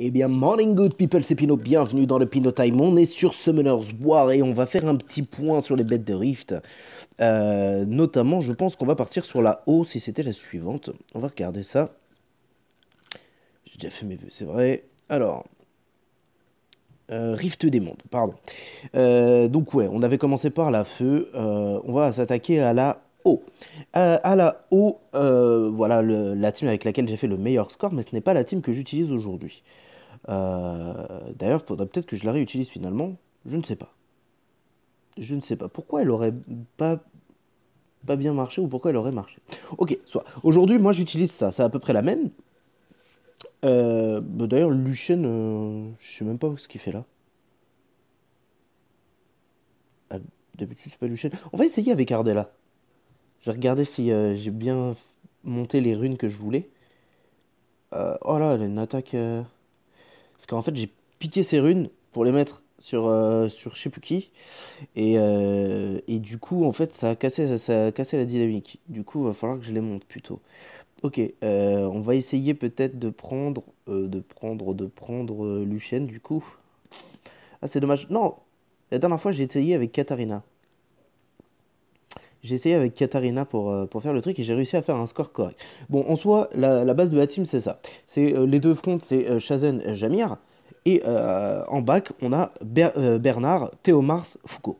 Eh bien, morning good people, c'est Pinot, bienvenue dans le Pinot Time. On est sur Summoner's War et on va faire un petit point sur les bêtes de Rift. Euh, notamment, je pense qu'on va partir sur la haut si c'était la suivante. On va regarder ça. J'ai déjà fait mes vœux, c'est vrai. Alors, euh, Rift des mondes, pardon. Euh, donc ouais, on avait commencé par la feu. on va s'attaquer à la O. à la haut, voilà la team avec laquelle j'ai fait le meilleur score, mais ce n'est pas la team que j'utilise aujourd'hui. Euh, d'ailleurs, il faudrait peut-être que je la réutilise finalement. Je ne sais pas. Je ne sais pas. Pourquoi elle aurait pas pas bien marché ou pourquoi elle aurait marché. Ok, soit. Aujourd'hui, moi j'utilise ça, c'est à peu près la même. Euh, bah, d'ailleurs, Lucien, je euh, je sais même pas ce qu'il fait là. Ah, D'habitude, c'est pas Lucien. On va essayer avec Ardella. Je vais regarder si j'ai bien monté les runes que je voulais. oh là, elle a une attaque. Parce qu'en fait, j'ai piqué ces runes pour les mettre sur, euh, sur je sais plus qui. Et, euh, et, du coup, en fait, ça a, cassé, ça, a cassé la dynamique. Du coup, va falloir que je les monte plutôt. Ok, euh, on va essayer peut-être de prendre, de prendre, de prendre Lucienne du coup. Ah, c'est dommage. Non, la dernière fois, j'ai essayé avec Katarina j'ai essayé avec Katarina pour, euh, pour faire le truc et j'ai réussi à faire un score correct. Bon, en soi, la, base de la team, c'est ça. C'est euh, les deux fronts, c'est Shazen, euh, Jamir. Et en bac, on a Bernard, Théo Mars, Foucault.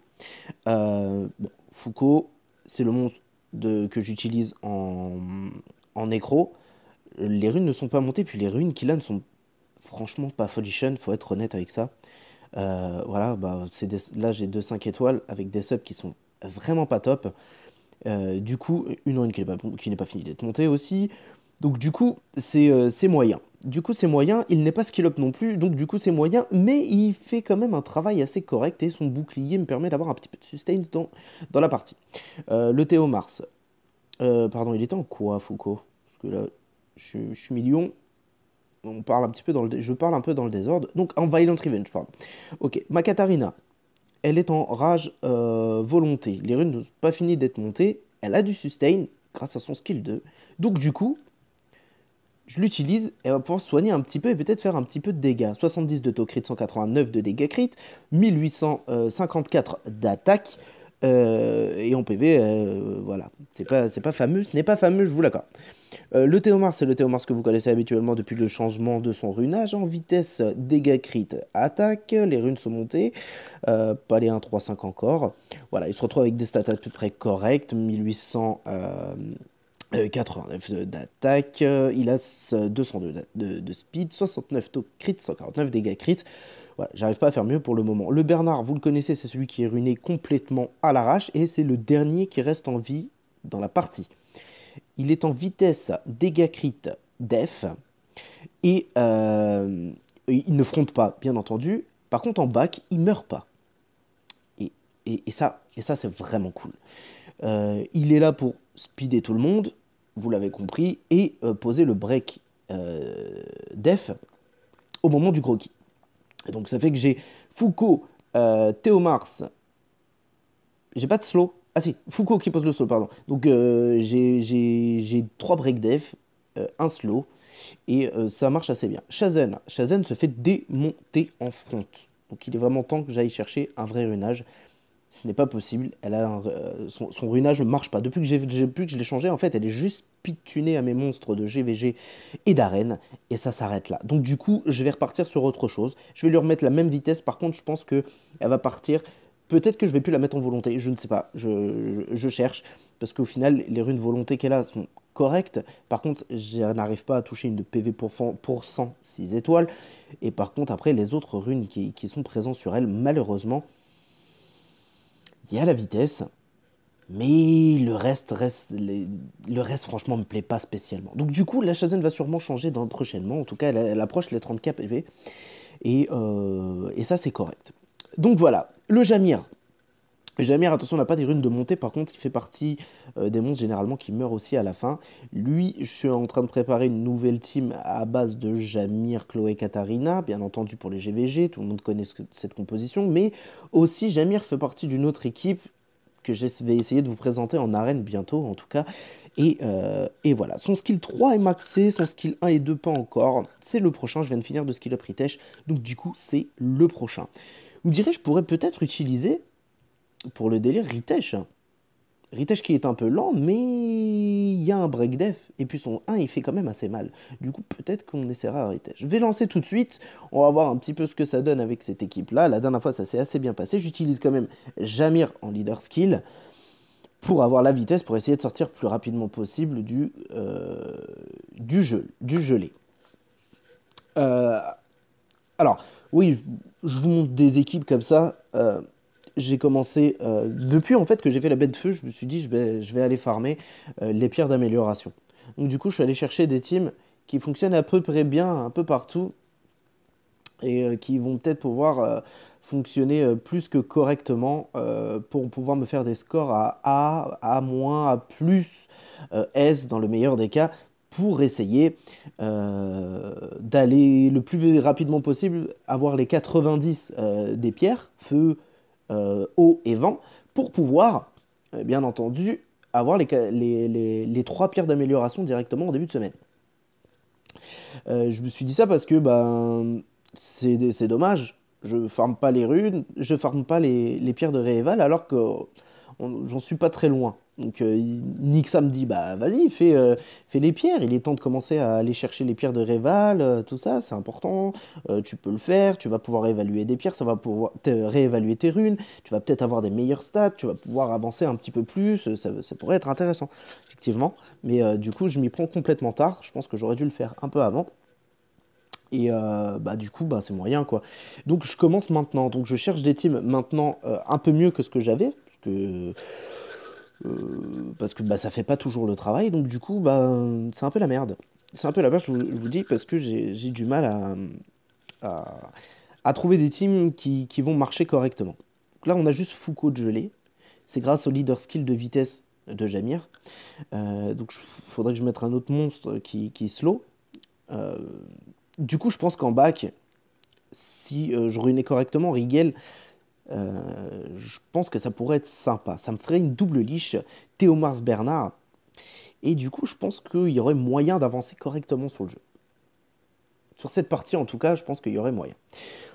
Foucault, c'est le monstre de, que j'utilise en, en nécro. Les runes ne sont pas montées, puis les runes qui, a ne sont franchement pas Il faut être honnête avec ça. voilà, bah, là j'ai deux 5 étoiles avec des subs qui sont vraiment pas top. Euh, du coup, une une qui n'est pas, pas, finie d'être montée aussi. Donc du coup, c'est euh, moyen. Du coup, c'est moyen, il n'est pas skill up non plus, donc du coup, c'est moyen, mais il fait quand même un travail assez correct et son bouclier me permet d'avoir un petit peu de sustain dans, dans la partie. Euh, le Théo Mars. pardon, il est en quoi, Foucault Parce que là, je, suis million. On parle un petit peu dans le, je parle un peu dans le désordre. Donc en Violent Revenge, pardon. Ok, ma Katarina, elle est en rage euh, volonté. Les runes n'ont pas fini d'être montées. Elle a du sustain grâce à son skill 2. Donc du coup, je l'utilise, elle va pouvoir soigner un petit peu et peut-être faire un petit peu de dégâts. 70 de taux crit, 189 de dégâts crit, 1854 euh, d'attaque. Euh, et en PV, euh, voilà, c'est pas, pas fameux, ce n'est pas fameux, je vous l'accorde. Euh, le Théomars, c'est le Théomars que vous connaissez habituellement depuis le changement de son runage en vitesse, dégâts crit, attaque, les runes sont montées, pas les 1-3-5 encore. Voilà, il se retrouve avec des stats à peu près correctes, 1800... 89 d'attaque, il a 202 de, de, speed, 69 taux crit, 149 dégâts crit, voilà, j'arrive pas à faire mieux pour le moment. Le Bernard, vous le connaissez, c'est celui qui est ruiné complètement à l'arrache et c'est le dernier qui reste en vie dans la partie. Il est en vitesse dégâts def et euh, il ne fronte pas, bien entendu. Par contre, en bac, il meurt pas. Et, ça, c'est vraiment cool. Euh, il est là pour speeder tout le monde, vous l'avez compris, et euh, poser le break def au moment du kit donc ça fait que j'ai Foucault, Théomars euh, Théo Mars. J'ai pas de slow. Ah si, Foucault qui pose le slow, pardon. Donc euh, j'ai trois break dev euh, un slow, et ça marche assez bien. Chazen Shazen se fait démonter en front. Donc il est vraiment temps que j'aille chercher un vrai runage. Ce n'est pas possible. Elle a son, son, runage ne marche pas. Depuis que, depuis que je l'ai changé, en fait, elle est juste tuner à mes monstres de GVG et d'arène, et ça s'arrête là. Donc du coup, je vais repartir sur autre chose. Je vais lui remettre la même vitesse, par contre, je pense que elle va partir... Peut-être que je vais plus la mettre en volonté, je ne sais pas, je, je, cherche, parce qu'au final, les runes volonté qu'elle a sont correctes. Par contre, je n'arrive pas à toucher une de PV pour, pour 100, étoiles. Et par contre, après, les autres runes qui, qui sont présentes sur elle, malheureusement, il y a la vitesse, mais le reste, reste le reste, franchement, me plaît pas spécialement. Donc, du coup, la Shazen va sûrement changer dans, prochainement. En tout cas, elle, approche les 30 PV. Et, euh, et ça, c'est correct. Donc, voilà. Le Jamir. Le Jamir, attention, n'a pas des runes de montée. Par contre, il fait partie euh, des monstres généralement qui meurent aussi à la fin. Lui, je suis en train de préparer une nouvelle team à base de Jamir, Chloé, Katarina. Bien entendu, pour les GVG, tout le monde connaît cette composition. Mais aussi, Jamir fait partie d'une autre équipe que je vais essayer de vous présenter en arène bientôt, en tout cas. Et, euh, voilà, son skill 3 est maxé, son skill 1 et 2 pas encore. C'est le prochain, je viens de finir de skill up Ritesh, donc du coup c'est le prochain. Vous direz, je pourrais peut-être utiliser, pour le délire, Ritesh. Ritesh qui est un peu lent, mais il y a un break def. Et puis son 1, il fait quand même assez mal. Du coup, peut-être qu'on essaiera à Ritesh. Je vais lancer tout de suite. On va voir un petit peu ce que ça donne avec cette équipe-là. La dernière fois, ça s'est assez bien passé. J'utilise quand même Jamir en leader skill pour avoir la vitesse, pour essayer de sortir plus rapidement possible du, euh, du, du gelé. Euh, alors, oui, je vous montre des équipes comme ça. Euh, j'ai commencé, euh, depuis en fait que j'ai fait la bête de feu, je me suis dit je vais, aller farmer euh, les pierres d'amélioration. Donc du coup, je suis allé chercher des teams qui fonctionnent à peu près bien un peu partout et euh, qui vont peut-être pouvoir fonctionner plus que correctement pour pouvoir me faire des scores à A, A-, A plus, S dans le meilleur des cas pour essayer d'aller le plus rapidement possible, avoir les 90 des pierres, feu, euh, eau et vent, pour pouvoir, euh, bien entendu, avoir les, trois pierres d'amélioration directement au début de semaine. Euh, je me suis dit ça parce que ben, c'est dommage. Je forme pas les runes, je farme pas les pierres de rééval alors que j'en suis pas très loin. Donc euh, me dit bah vas-y fais, euh, fais, les pierres, il est temps de commencer à aller chercher les pierres de Réval, euh, tout ça c'est important, euh, tu peux le faire, tu vas pouvoir évaluer des pierres, ça va pouvoir réévaluer tes runes, tu vas peut-être avoir des meilleurs stats, tu vas pouvoir avancer un petit peu plus, ça, pourrait être intéressant effectivement, mais du coup je m'y prends complètement tard, je pense que j'aurais dû le faire un peu avant. Et bah, du coup, bah, c'est moyen quoi. Donc je commence maintenant. Donc je cherche des teams maintenant un peu mieux que ce que j'avais, que euh, parce que bah, ça fait pas toujours le travail, donc du coup, bah, c'est un peu la merde. C'est un peu la merde, je vous, le dis, parce que j'ai du mal à, à, trouver des teams qui, qui vont marcher correctement. là, on a juste Foucault de gelé. C'est grâce au leader skill de vitesse de Jamir. Euh, donc, il faudrait que je mette un autre monstre qui, qui est slow. Euh, du coup, je pense qu'en bac, si je ruinais correctement, Rigel, euh, je pense que ça pourrait être sympa. Ça me ferait une double liche théomars Bernard. Et du coup, je pense qu'il y aurait moyen d'avancer correctement sur le jeu. Sur cette partie, en tout cas, je pense qu'il y aurait moyen.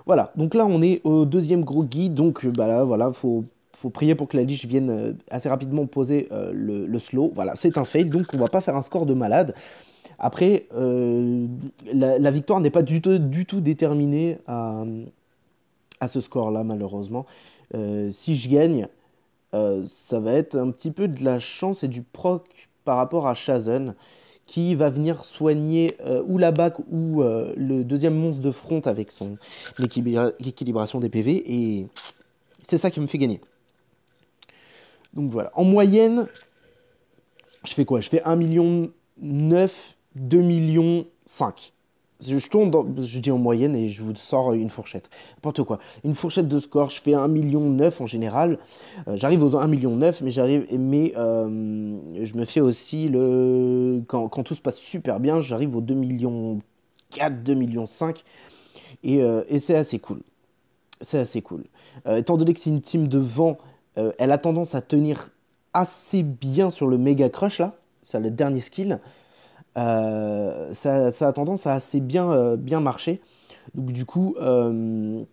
Voilà, donc là, on est au deuxième gros guide. Donc euh, bah là, voilà, faut, faut prier pour que la liche vienne euh, assez rapidement poser le, slow. Voilà, c'est un fail, donc on va pas faire un score de malade. Après, la, victoire n'est pas du tout, du tout déterminée à, à ce score-là, malheureusement. Euh, si je gagne, euh, ça va être un petit peu de la chance et du proc par rapport à Shazen, qui va venir soigner euh, ou la bac ou le deuxième monstre de front avec son l'équilibration des PV, et c'est ça qui me fait gagner. Donc voilà, en moyenne, je fais quoi Je fais 1 million 9, 2 millions je tourne je dis en moyenne et je vous sors une fourchette. N'importe quoi. Une fourchette de score, je fais 1 million 9 en général. Euh, j'arrive aux 1 million 9, mais j'arrive mais euh, je me fais aussi le quand, tout se passe super bien, j'arrive aux 2 millions 4, 2 millions 5 euh, et, c'est assez cool. C'est assez cool. étant donné que c'est une team de vent, elle a tendance à tenir assez bien sur le méga crush là, c'est le dernier skill. Euh, ça, a tendance à assez bien, euh, bien marcher. Donc du coup, euh,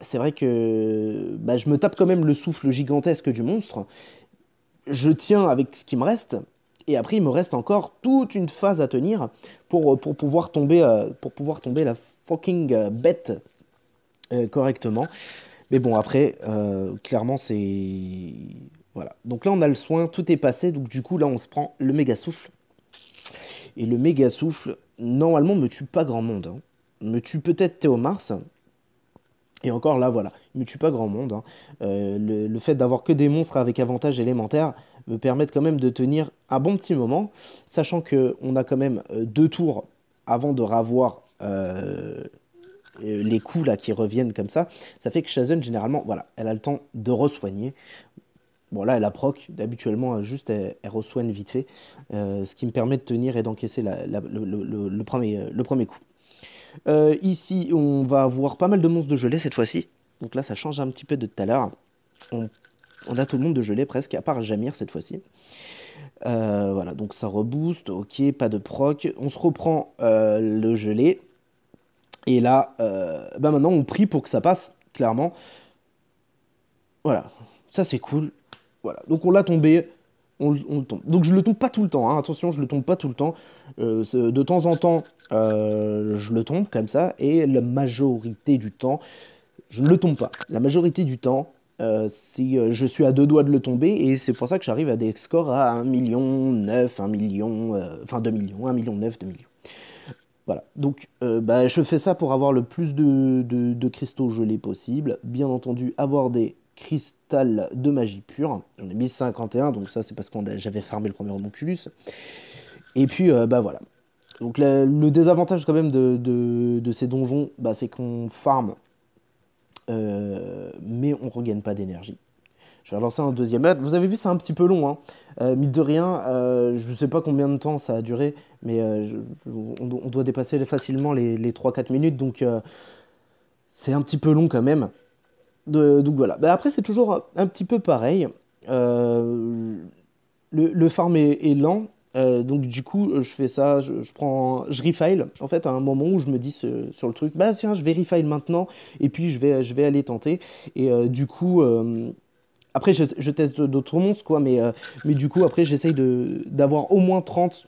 c'est vrai que bah, je me tape quand même le souffle gigantesque du monstre. Je tiens avec ce qui me reste. Et après, il me reste encore toute une phase à tenir pour, pour, pouvoir, tomber, pour pouvoir tomber la fucking bête correctement. Mais bon, après, clairement, c'est... Voilà. Donc là, on a le soin, tout est passé. Donc du coup, là, on se prend le méga souffle. Et le méga souffle, normalement, me tue pas grand monde. Hein. Me tue peut-être Théo Mars. Et encore là, voilà, il me tue pas grand monde. Hein. Euh, le, fait d'avoir que des monstres avec avantage élémentaire me permettent quand même de tenir un bon petit moment, sachant qu'on a quand même euh, deux tours avant de ravoir euh, les coups là qui reviennent comme ça. Ça fait que Shazen, généralement, voilà, elle a le temps de re-soigner. Bon, là, elle a proc. Habituellement, juste, elle, reçoit vite fait. Euh, ce qui me permet de tenir et d'encaisser le, premier, euh, le premier coup. Euh, ici, on va avoir pas mal de monstres de gelée cette fois-ci. Donc là, ça change un petit peu de tout à l'heure. On, a tout le monde de gelée presque, à part Jamir cette fois-ci. voilà, donc ça rebooste. Ok, pas de proc. On se reprend le gelé. Et là, bah maintenant, on prie pour que ça passe, clairement. Voilà, ça c'est cool. Donc on l'a tombé, on, tombe. Donc je le tombe pas tout le temps, hein. attention, je le tombe pas tout le temps. Euh, de temps en temps, euh, je le tombe comme ça, et la majorité du temps, je ne le tombe pas. La majorité du temps, euh, si je suis à deux doigts de le tomber, et c'est pour ça que j'arrive à des scores à 1 million, 9, 1 million, enfin 2 millions, 1 million, 9, 2 millions. Voilà, donc bah, je fais ça pour avoir le plus de, de cristaux gelés possible. Bien entendu, avoir des cristal de magie pure. J'en ai mis 51, donc ça c'est parce que j'avais farmé le premier homunculus. Et puis, euh, bah voilà. Donc le désavantage quand même de, ces donjons, bah, c'est qu'on farme, euh, mais on regagne pas d'énergie. Je vais relancer un deuxième bah, Vous avez vu, c'est un petit peu long. Hein. Euh, de rien, je ne sais pas combien de temps ça a duré, mais on, doit dépasser facilement les, les 3-4 minutes, donc c'est un petit peu long quand même donc voilà. Ben, après, c'est toujours un petit peu pareil. Euh, le, le, farm est, lent. Euh, donc du coup, je fais ça, je, prends, je refile. En fait, à un moment où je me dis sur le truc, bah tiens, je vais refile maintenant, et puis je vais, je vais aller tenter. Et euh, du coup, après, je, teste d'autres monstres, quoi, mais, mais du coup, après, j'essaye d'avoir au moins 30.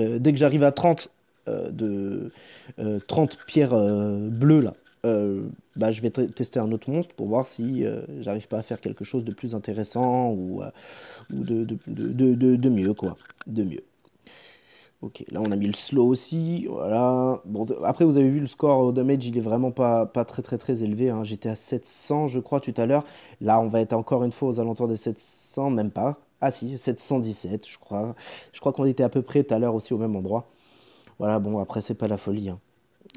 dès que j'arrive à 30, de 30 pierres bleues, là, euh, bah, je vais tester un autre monstre pour voir si euh, j'arrive pas à faire quelque chose de plus intéressant ou, euh, de, de, de, de, mieux quoi, de mieux. Ok, là on a mis le slow aussi, voilà. Bon, après vous avez vu le score au damage, il est vraiment pas, pas très très très élevé. Hein. J'étais à 700 je crois tout à l'heure. Là on va être encore une fois aux alentours des 700, même pas. Ah si, 717 je crois. Je crois qu'on était à peu près tout à l'heure aussi au même endroit. Voilà, bon après c'est pas la folie. Hein.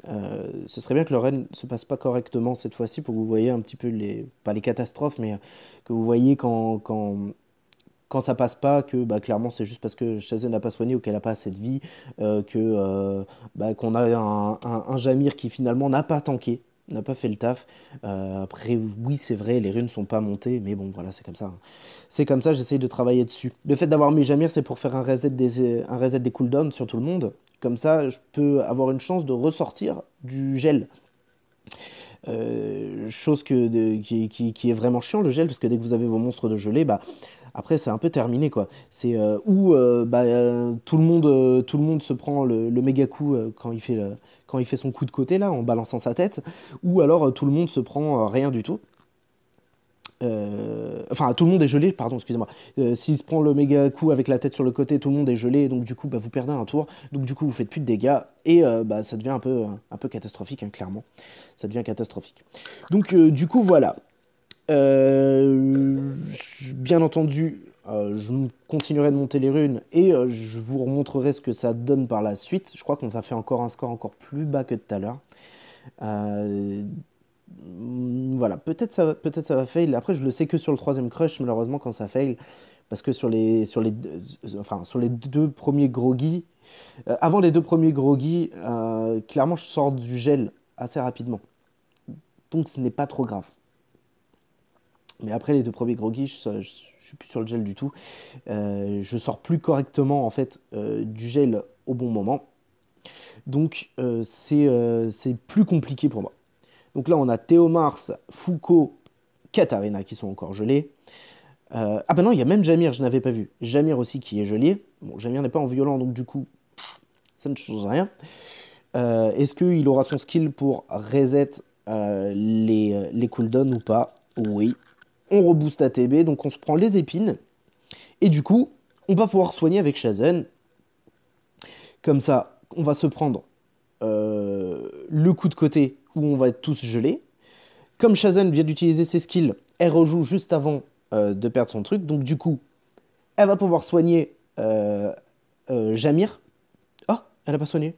Euh, ce serait bien que le raid ne se passe pas correctement cette fois-ci pour que vous voyez un petit peu les. pas les catastrophes, mais que vous voyez quand. quand quand ça passe pas, que bah, clairement c'est juste parce que Shazen n'a pas soigné ou qu'elle n'a pas assez de vie, euh, que euh, bah, qu'on a un, un, Jamir qui finalement n'a pas tanké, n'a pas fait le taf. après, oui, c'est vrai, les runes ne sont pas montées, mais bon, voilà, c'est comme ça. Hein. C'est comme ça, j'essaye de travailler dessus. Le fait d'avoir mis Jamir, c'est pour faire un reset des, un reset des cooldowns sur tout le monde. Comme ça, je peux avoir une chance de ressortir du gel. Euh, chose que qui, est vraiment chiant le gel parce que dès que vous avez vos monstres de gelée bah après c'est un peu terminé quoi c'est euh, où euh, bah, tout le monde tout le monde se prend le, méga coup quand il fait quand il fait son coup de côté là en balançant sa tête ou alors tout le monde se prend rien du tout euh, enfin, tout le monde est gelé, pardon, excusez-moi. Euh, s'il se prend le méga coup avec la tête sur le côté, tout le monde est gelé, donc du coup, bah, vous perdez un tour, donc du coup, vous faites plus de dégâts, et euh, bah, ça devient un peu, un peu catastrophique, hein, clairement. Ça devient catastrophique. Donc, du coup, voilà. bien entendu, je continuerai de monter les runes, et je vous remontrerai ce que ça donne par la suite. Je crois qu'on a fait encore un score encore plus bas que tout à l'heure. Mm, voilà, peut-être ça, peut ça va fail. Après, je le sais que sur le troisième crush, malheureusement, quand ça fail, parce que sur les, sur les, deux, euh, enfin, sur les deux premiers groggy, euh, avant les deux premiers groggy, euh, clairement, je sors du gel assez rapidement. Donc, ce n'est pas trop grave. Mais après les deux premiers groggy, je, ne suis plus sur le gel du tout. je sors plus correctement, en fait, du gel au bon moment. Donc, c'est plus compliqué pour moi. Donc là, on a Théo Foucault, Katarina qui sont encore gelés. Euh, ah ben non, il y a même Jamir, je n'avais pas vu. Jamir aussi qui est gelé. Bon, Jamir n'est pas en violent, donc du coup, ça ne change rien. Euh, est-ce qu'il aura son skill pour reset euh, les, les cooldowns ou pas Oui. On rebooste ATB, donc on se prend les épines. Et du coup, on va pouvoir soigner avec Shazen. Comme ça, on va se prendre le coup de côté où on va être tous gelés. Comme Shazen vient d'utiliser ses skills, elle rejoue juste avant euh, de perdre son truc. Donc du coup, elle va pouvoir soigner euh, euh, Jamir. oh, ah, elle a pas soigné.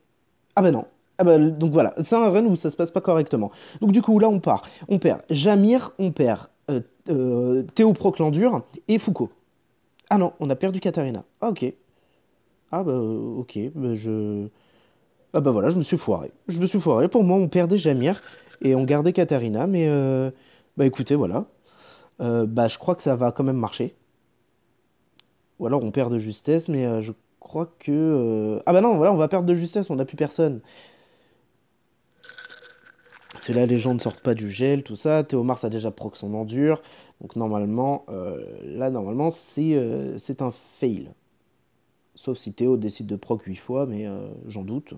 Ah ben non. Ah ben, donc voilà, c'est un run où ça se passe pas correctement. Donc du coup, là on part. On perd Jamir, on perd Théo et Foucault. Ah non, on a perdu Katarina. Ah ok. Ah bah ok, bah, je... Ah bah voilà, je me suis foiré. Je me suis foiré. Pour moi, on perdait Jamir et on gardait Katarina, mais euh, bah écoutez, voilà. Euh, bah je crois que ça va quand même marcher. Ou alors on perd de justesse, mais euh, je crois que... Euh, ah bah non, voilà, on va perdre de justesse, on n'a plus personne. C'est là, les gens ne sortent pas du gel, tout ça. Théomars a déjà proc son endure. Donc normalement, là, normalement, c'est un fail. Sauf si Théo décide de proc 8 fois, mais j'en doute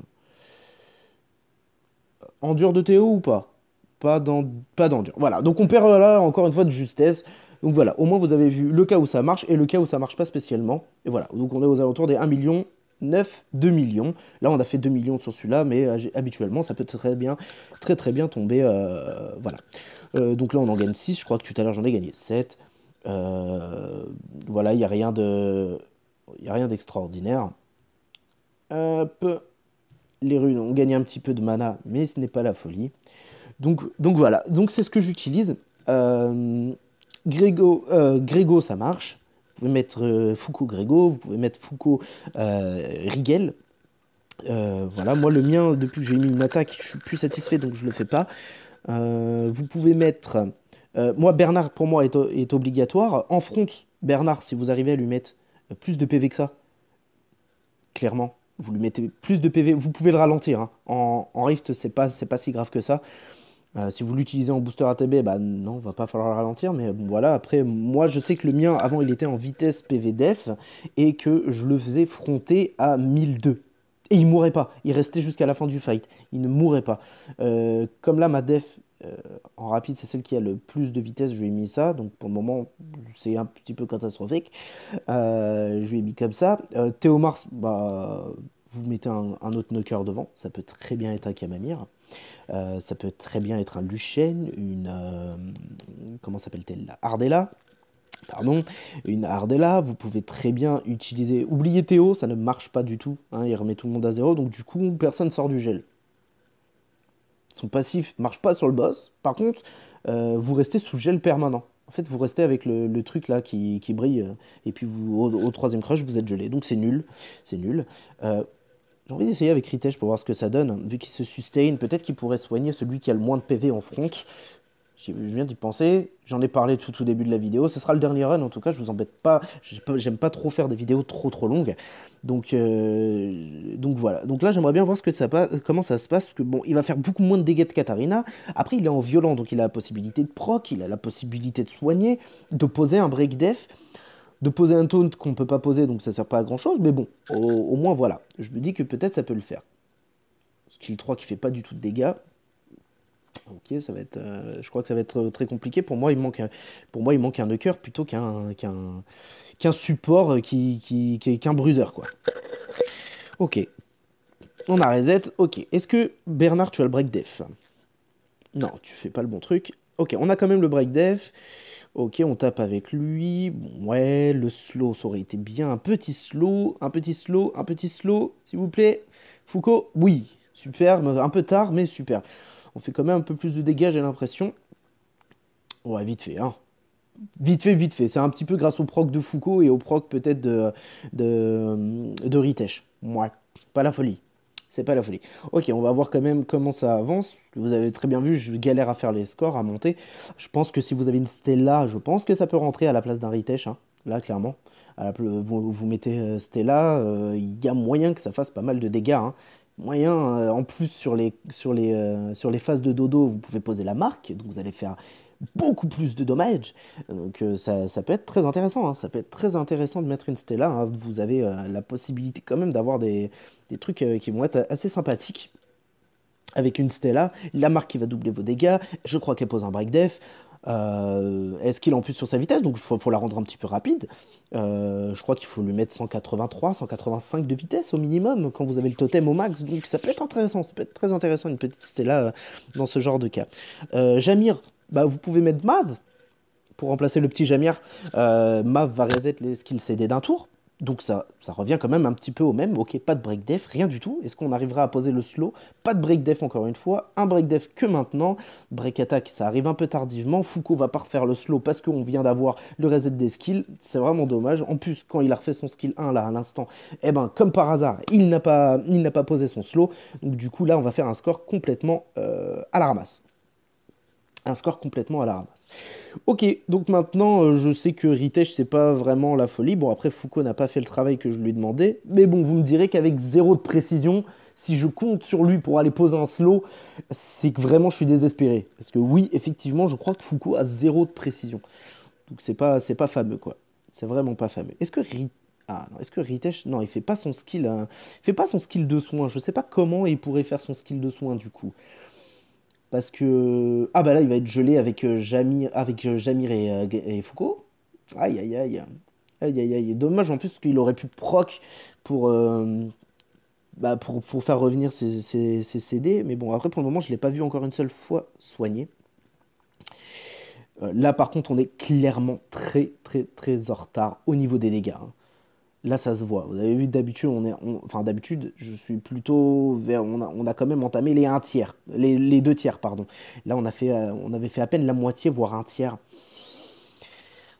en dur de Théo ou pas Pas dans pas d'endure. Voilà, donc on perd là encore une fois de justesse. Donc voilà, au moins vous avez vu le cas où ça marche et le cas où ça marche pas spécialement. Et voilà, donc on est aux alentours des 1 million 9, 2 millions. Là, on a fait 2 millions sur celui-là, mais euh, habituellement, ça peut très bien, très très bien tomber. Euh, voilà. Euh, donc là, on en gagne 6. Je crois que tout à l'heure, j'en ai gagné 7. voilà, il n'y a rien de... Il a rien d'extraordinaire. Hop les runes ont gagné un petit peu de mana, mais ce n'est pas la folie. Donc, donc voilà, donc c'est ce que j'utilise. Euh, Grégo, euh, Grégo, ça marche. Vous pouvez mettre euh, Foucault Grégo, vous pouvez mettre Foucault Rigel. voilà, moi le mien, depuis que j'ai mis une attaque, je suis plus satisfait donc je ne le fais pas. vous pouvez mettre. moi, Bernard pour moi est, est, obligatoire. En front, Bernard, si vous arrivez à lui mettre plus de PV que ça, clairement, vous lui mettez plus de PV, vous pouvez le ralentir. Hein. En, Rift, c'est pas, pas si grave que ça. Euh, si vous l'utilisez en booster ATB, bah non, va pas falloir le ralentir, mais euh, voilà, après, moi je sais que le mien, avant, il était en vitesse PVDF, et que je le faisais fronter à 1002. Et il mourait pas. Il restait jusqu'à la fin du fight. Il ne mourait pas. Euh, comme là, ma def euh, en rapide, c'est celle qui a le plus de vitesse. Je lui ai mis ça. Donc pour le moment, c'est un petit peu catastrophique. Euh, je lui ai mis comme ça. Théo Mars, bah, vous mettez un, autre knocker devant. Ça peut très bien être un Kamamir. ça peut très bien être un Luchen, une. comment s'appelle-t-elle Ardella pardon, une Ardella, vous pouvez très bien utiliser... Oubliez Théo, ça ne marche pas du tout, hein, il remet tout le monde à zéro, donc du coup, personne sort du gel. Son passif marche pas sur le boss, par contre, euh, vous restez sous gel permanent. En fait, vous restez avec le, truc là qui, brille, euh, et puis vous, au, troisième crush, vous êtes gelé, donc c'est nul, c'est nul. Euh, j'ai envie d'essayer avec Ritesh pour voir ce que ça donne. Vu qu'il se sustain, peut-être qu'il pourrait soigner celui qui a le moins de PV en front. Je viens d'y penser, j'en ai parlé tout au début de la vidéo, ce sera le dernier run en tout cas, je vous embête pas, j'aime pas trop faire des vidéos trop trop longues, donc, euh, donc voilà. Donc là j'aimerais bien voir ce que ça comment ça se passe, parce que bon, il va faire beaucoup moins de dégâts de Katarina, après il est en violent, donc il a la possibilité de proc, il a la possibilité de soigner, de poser un break def, de poser un taunt qu'on peut pas poser, donc ça sert pas à grand chose, mais bon, au, moins voilà, je me dis que peut-être ça peut le faire. Skill 3 qui fait pas du tout de dégâts, Ok, ça va être, euh, je crois que ça va être très compliqué. Pour moi, il manque, pour moi, il manque un coeur plutôt qu'un qu'un, support euh, qui, qui, qu'un bruiseur quoi. Ok. On a reset. Ok. Est-ce que Bernard, tu as le break def Non, tu fais pas le bon truc. Ok, on a quand même le break def. Ok, on tape avec lui. ouais, le slow, ça aurait été bien. Un petit slow, un petit slow, un petit slow, s'il vous plaît. Foucault, oui, super, Un peu tard, mais super. On fait quand même un peu plus de dégâts, j'ai l'impression. Ouais, vite fait, hein. Vite fait, vite fait. C'est un petit peu grâce au proc de Foucault et au proc peut-être de, de, de c'est pas la folie. C'est pas la folie. Ok, on va voir quand même comment ça avance. Vous avez très bien vu, je galère à faire les scores, à monter. Je pense que si vous avez une Stella, je pense que ça peut rentrer à la place d'un Ritesh. Hein. Là, clairement. vous, mettez euh, Stella, euh, il y a moyen que ça fasse pas mal de dégâts. Hein moyen. Euh, en plus, sur les, sur, les, euh, sur les phases de dodo, vous pouvez poser la marque, donc vous allez faire beaucoup plus de dommages. Donc euh, ça, ça, peut être très intéressant, hein. ça peut être très intéressant de mettre une Stella. Hein. Vous avez la possibilité quand même d'avoir des, des, trucs qui vont être assez sympathiques. Avec une Stella, la marque qui va doubler vos dégâts, je crois qu'elle pose un break def. Euh, est-ce qu'il en plus sur sa vitesse Donc il faut, la rendre un petit peu rapide. Euh, je crois qu'il faut lui mettre 183, 185 de vitesse au minimum quand vous avez le totem au max. Donc ça peut être intéressant, ça peut être très intéressant une petite Stella euh, dans ce genre de cas. Jamir, bah, vous pouvez mettre Mav pour remplacer le petit Jamir. Mav va reset les skills CD d'un tour. Donc ça, ça revient quand même un petit peu au même. Ok, pas de break def, rien du tout. Est-ce qu'on arrivera à poser le slow Pas de break def encore une fois. Un break def que maintenant. Break attack, ça arrive un peu tardivement. Foucault va pas refaire le slow parce qu'on vient d'avoir le reset des skills. C'est vraiment dommage. En plus, quand il a refait son skill 1 là à l'instant, eh ben comme par hasard, il n'a pas, pas posé son slow. Donc du coup là, on va faire un score complètement euh, à la ramasse un score complètement à la ramasse. Ok, donc maintenant euh, je sais que Ritesh c'est pas vraiment la folie. Bon après Foucault n'a pas fait le travail que je lui demandais, mais bon vous me direz qu'avec zéro de précision, si je compte sur lui pour aller poser un slow, c'est que vraiment je suis désespéré. Parce que oui effectivement je crois que Foucault a zéro de précision. Donc c'est pas c'est pas fameux quoi. C'est vraiment pas fameux. Est-ce que Ritech ah non, est-ce que Ritesh. Non, il fait pas son skill. Hein. Il fait pas son skill de soin. Je sais pas comment il pourrait faire son skill de soin du coup. Parce que. Ah bah là, il va être gelé avec euh, Jamir, avec euh, Jamir euh, et, Foucault. Aïe aïe aïe. Aïe aïe aïe. Dommage en plus qu'il aurait pu proc pour, bah, pour, faire revenir ses, CD. Mais bon, après pour le moment, je ne l'ai pas vu encore une seule fois soigné. là par contre, on est clairement très très très en retard au niveau des dégâts. Hein là ça se voit. Vous avez vu d'habitude, on est, enfin d'habitude, je suis plutôt vers, on a, quand même entamé les un tiers, les, deux tiers pardon. Là on a fait, euh, on avait fait à peine la moitié, voire un tiers.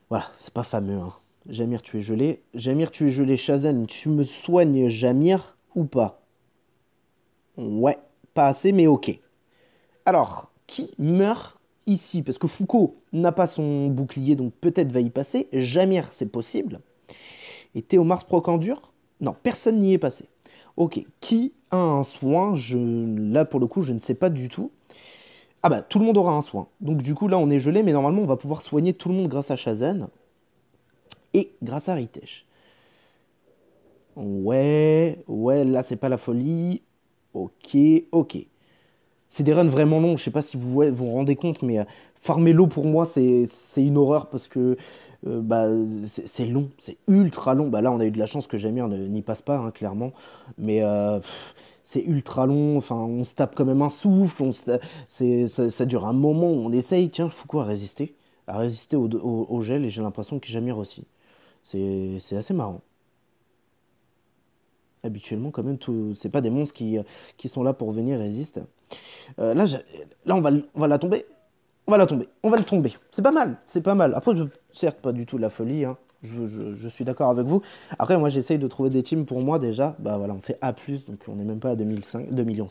Voilà, c'est pas fameux. Hein. Jamir, tu es gelé. Jamir, tu es gelé. Shazen, tu me soignes, Jamir, ou pas Ouais, pas assez, mais ok. Alors, qui meurt ici Parce que Foucault n'a pas son bouclier, donc peut-être va y passer. Jamir, c'est possible. Et Théo Mars Procandur Non, personne n'y est passé. Ok, qui a un soin je... Là, pour le coup, je ne sais pas du tout. Ah bah, tout le monde aura un soin. Donc du coup, là, on est gelé, mais normalement, on va pouvoir soigner tout le monde grâce à Shazen. Et grâce à Ritesh. Ouais, ouais, là, c'est pas la folie. Ok, ok. C'est des runs vraiment longs, je sais pas si vous vous rendez compte, mais euh, farmer l'eau pour moi c'est une horreur parce que euh, bah, c'est long, c'est ultra long. Bah, là, on a eu de la chance que Jamir n'y passe pas, hein, clairement. Mais euh, c'est ultra long, enfin, on se tape quand même un souffle, on ça, dure un moment on essaye. Tiens, Foucault a résisté, a résisté au, au, gel et j'ai l'impression que Jamir aussi. C'est assez marrant habituellement quand même tout c'est pas des monstres qui, qui sont là pour venir résister euh, là là on va on va la tomber on va la tomber on va le tomber c'est pas mal c'est pas mal après certes pas du tout la folie, hein. je, suis d'accord avec vous. Après, moi, j'essaye de trouver des teams pour moi déjà. Bah voilà, on fait A, donc on n'est même pas à 2005, 2,5 millions.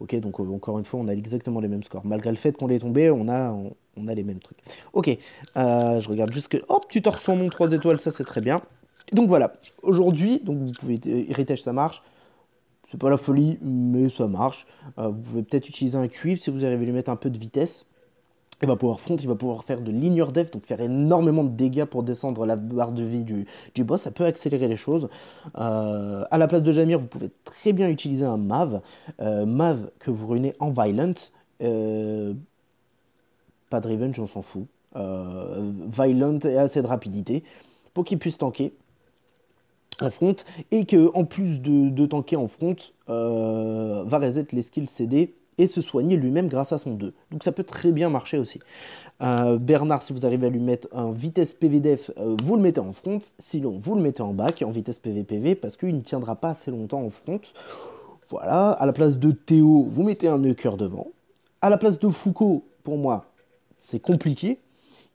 Ok, donc euh, encore une fois, on a exactement les mêmes scores. Malgré le fait qu'on l'ait tombé, on a, on, a les mêmes trucs. Ok, euh, je regarde juste que. Hop, tu torses son nom 3 étoiles, ça c'est très bien. Donc voilà, aujourd'hui, donc vous pouvez. Héritage, euh, ça marche. C'est pas la folie, mais ça marche. vous pouvez peut-être utiliser un cuivre si vous arrivez à lui mettre un peu de vitesse il va pouvoir front, il va pouvoir faire de l'ignore dev, donc faire énormément de dégâts pour descendre la barre de vie du, du boss. Ça peut accélérer les choses. Euh, à la place de Jamir, vous pouvez très bien utiliser un Mav. Euh, Mav que vous ruinez en Violent. Euh, pas de Revenge, on s'en fout. Euh, violent et assez de rapidité pour qu'il puisse tanker en front et que en plus de, de tanker en front, va reset les skills CD et se soigner lui-même grâce à son 2. Donc ça peut très bien marcher aussi. Euh, Bernard, si vous arrivez à lui mettre un vitesse PVDF, euh, vous le mettez en front. Sinon, vous le mettez en back en vitesse PVPV parce qu'il ne tiendra pas assez longtemps en front. Voilà. À la place de Théo, vous mettez un cœur devant. À la place de Foucault, pour moi, c'est compliqué.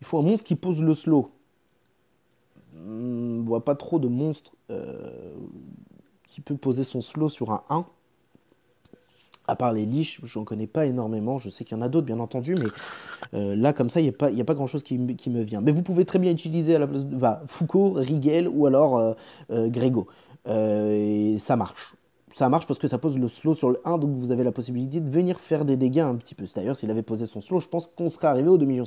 Il faut un monstre qui pose le slow. On hmm, voit pas trop de monstre euh, qui peut poser son slow sur un 1 à part les liches, je n'en connais pas énormément. Je sais qu'il y en a d'autres, bien entendu, mais euh, là, comme ça, il n'y a pas, a pas grand-chose qui, me vient. Mais vous pouvez très bien utiliser à la place de Foucault, Rigel ou alors euh, euh, Grégo. et ça marche. Ça marche parce que ça pose le slow sur le 1, donc vous avez la possibilité de venir faire des dégâts un petit peu. D'ailleurs, s'il avait posé son slow, je pense qu'on serait arrivé au 2,5 millions,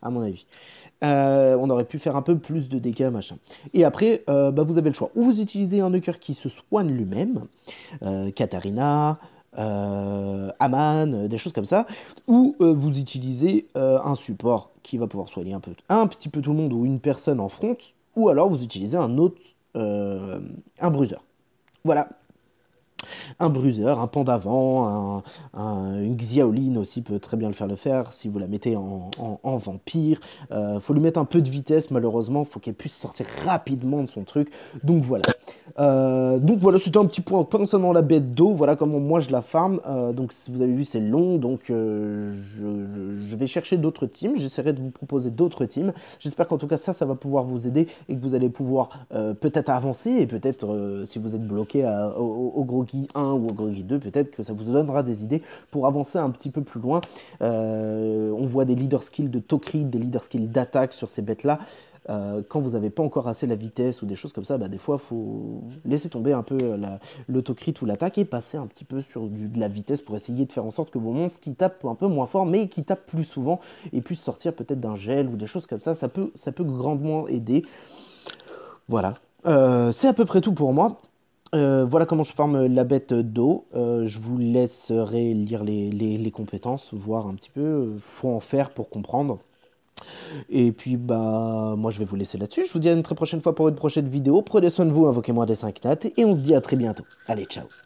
à mon avis. on aurait pu faire un peu plus de dégâts, machin. Et après, bah, vous avez le choix. Ou vous utilisez un nuker qui se soigne lui-même, Katarina, euh, Aman, euh, des choses comme ça, ou euh, vous utilisez un support qui va pouvoir soigner un, peu, un petit peu tout le monde ou une personne en front, ou alors vous utilisez un autre, un bruiser. Voilà, un bruseur, un pan d'avant, une xiaoline aussi peut très bien le faire le faire si vous la mettez en, vampire. il euh, faut lui mettre un peu de vitesse malheureusement, faut qu'elle puisse sortir rapidement de son truc. Donc voilà. Euh, donc voilà, c'était un petit point concernant la bête d'eau. Voilà comment moi je la farme. Euh, donc donc vous avez vu, c'est long. Donc je, vais chercher d'autres teams. J'essaierai de vous proposer d'autres teams. J'espère qu'en tout cas ça, ça va pouvoir vous aider et que vous allez pouvoir peut-être avancer et peut-être si vous êtes bloqué au, au, gros 1 ou au 2, peut-être que ça vous donnera des idées pour avancer un petit peu plus loin. Euh, on voit des leader skills de tocrit, des leader skills d'attaque sur ces bêtes-là. Euh, quand vous n'avez pas encore assez la vitesse ou des choses comme ça, bah, des fois, il faut laisser tomber un peu euh, l'autocrit ou l'attaque et passer un petit peu sur de la vitesse pour essayer de faire en sorte que vos monstres qui tapent un peu moins fort, mais qui tapent plus souvent et puissent sortir peut-être d'un gel ou des choses comme ça, ça peut, ça peut grandement aider. Voilà. C'est à peu près tout pour moi. Euh, voilà comment je forme la bête d'eau. Euh, je vous laisserai lire les, compétences, voir un petit peu. Euh, faut en faire pour comprendre. Et puis, bah, moi, je vais vous laisser là-dessus. Je vous dis à une très prochaine fois pour une prochaine vidéo. Prenez soin de vous, invoquez-moi des 5 nattes. Et on se dit à très bientôt. Allez, ciao